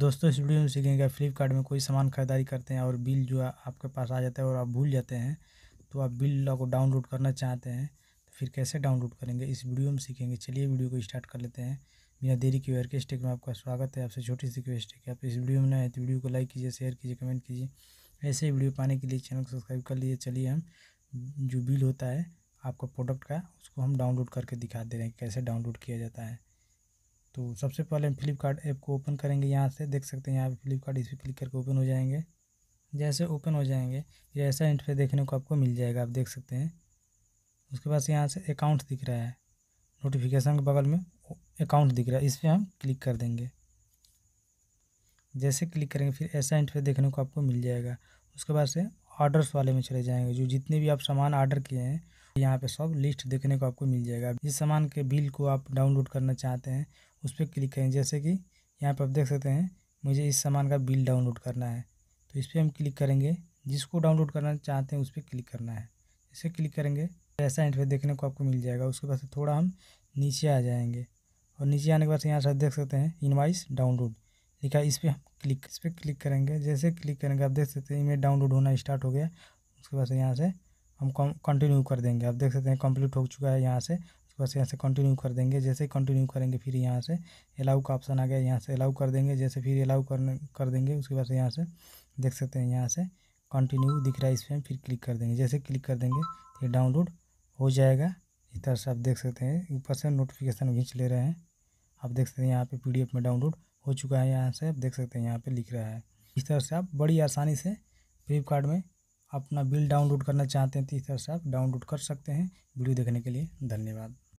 दोस्तों इस वीडियो में सीखेंगे आप फ्लिपकार्ट में कोई सामान खरीदारी करते हैं और बिल जो है आपके पास आ जाता है और आप भूल जाते हैं तो आप बिल को डाउनलोड करना चाहते हैं तो फिर कैसे डाउनलोड करेंगे इस वीडियो में सीखेंगे चलिए वीडियो को स्टार्ट कर लेते हैं बिना देरी की वर्क स्टेक में आपका स्वागत है आपसे छोटी सी रिक्वेस्ट है कि आप इस वीडियो में नए है तो वीडियो को लाइक कीजिए शेयर कीजिए कमेंट कीजिए ऐसे ही वीडियो पाने के लिए चैनल को सब्सक्राइब कर लीजिए चलिए हम जो बिल होता है आपका प्रोडक्ट का उसको हम डाउनलोड करके दिखा दे रहे हैं कैसे डाउनलोड किया जाता है तो सबसे पहले हम फ्लिपकार्ट ऐप को ओपन करेंगे यहाँ से देख सकते हैं यहाँ पे फ्लिपकार्ट इस पर क्लिक करके ओपन हो जाएंगे जैसे ओपन हो जाएंगे ये ऐसा इंटरफेस देखने को आपको मिल जाएगा आप देख सकते हैं उसके बाद यहाँ से अकाउंट दिख रहा है नोटिफिकेशन के बगल में अकाउंट दिख रहा है इस पर हम क्लिक कर देंगे जैसे क्लिक करेंगे फिर ऐसा इंटरफेस देखने को आपको मिल जाएगा उसके बाद से ऑर्डर्स वाले में चले जाएंगे जो जितने भी आप सामान ऑर्डर किए हैं यहाँ पे सब लिस्ट देखने को आपको मिल जाएगा जिस सामान के बिल को आप डाउनलोड करना चाहते हैं उस पर क्लिक करें जैसे कि यहाँ पर आप देख सकते हैं मुझे इस सामान का बिल डाउनलोड करना है तो इस पर हम क्लिक करेंगे जिसको डाउनलोड करना चाहते हैं उस पर क्लिक करना है इसे क्लिक करेंगे तो ऐसा इंटरफेस देखने को आपको मिल जाएगा उसके बाद थोड़ा हम नीचे आ जाएंगे और नीचे आने के बाद यहाँ से देख सकते हैं इनवाइस डाउनलोड लिखा इस पर हम क्लिक इस पर क्लिक करेंगे जैसे क्लिक करेंगे आप देख सकते हैं इमेज डाउनलोड होना स्टार्ट हो गया उसके बाद यहाँ से हम कंटिन्यू कर देंगे आप देख सकते हैं कंप्लीट हो चुका है यहाँ से बस यहाँ से कंटिन्यू कर देंगे जैसे ही कंटिन्यू करेंगे फिर यहाँ से अलाउ का ऑप्शन आ गया यहाँ से अलाउ कर देंगे जैसे फिर अलाउ करने कर देंगे उसके बाद यहाँ से देख सकते हैं यहाँ से कंटिन्यू दिख रहा है इस पर फिर क्लिक कर देंगे जैसे क्लिक कर देंगे तो ये डाउनलोड हो जाएगा इस तरह से आप देख सकते हैं ऊपर से नोटिफिकेशन खींच ले रहे हैं आप देख सकते हैं यहाँ पे पीडीएफ में डाउनलोड हो चुका है यहाँ से आप देख सकते हैं यहाँ पे लिख रहा है इस तरह से आप बड़ी आसानी से फ्लिपकार्ट में अपना बिल डाउनलोड करना चाहते हैं तो इस तरह से आप डाउनलोड कर सकते हैं वीडियो देखने के लिए धन्यवाद